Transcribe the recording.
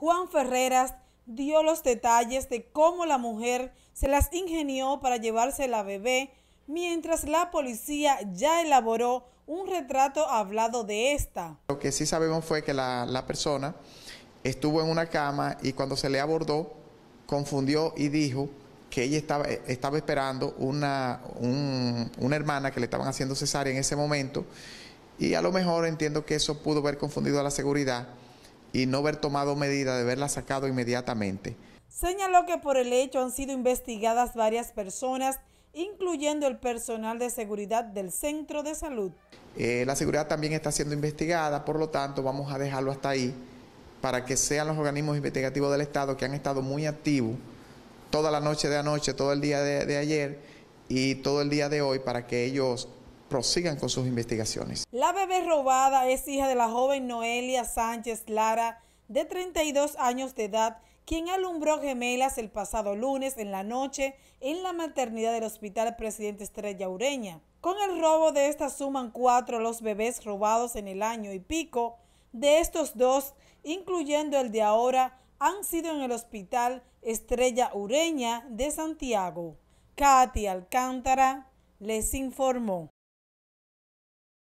Juan Ferreras dio los detalles de cómo la mujer se las ingenió para llevarse la bebé, mientras la policía ya elaboró un retrato hablado de esta. Lo que sí sabemos fue que la, persona estuvo en una cama y cuando se le abordó, confundió y dijo que ella estaba, eh, estaba esperando una, una hermana que le estaban haciendo cesárea en ese momento y a lo mejor entiendo que eso pudo haber confundido a la seguridad y no haber tomado medida de haberla sacado inmediatamente. Señaló que por el hecho han sido investigadas varias personas, incluyendo el personal de seguridad del centro de salud. Eh, la seguridad también está siendo investigada, por lo tanto vamos a dejarlo hasta ahí para que sean los organismos investigativos del Estado que han estado muy activos toda la noche de anoche, todo el día de ayer y todo el día de hoy para que ellos prosigan con sus investigaciones. La bebé robada es hija de la joven Noelia Sánchez Lara, de 32 años de edad, quien alumbró gemelas el pasado lunes en la noche en la maternidad del Hospital Presidente Estrella Ureña. Con el robo de esta suman cuatro los bebés robados en el año y pico. De estos dos, incluyendo el de ahora, han sido en el Hospital Estrella Ureña de Santiago. Katy Alcántara les informó.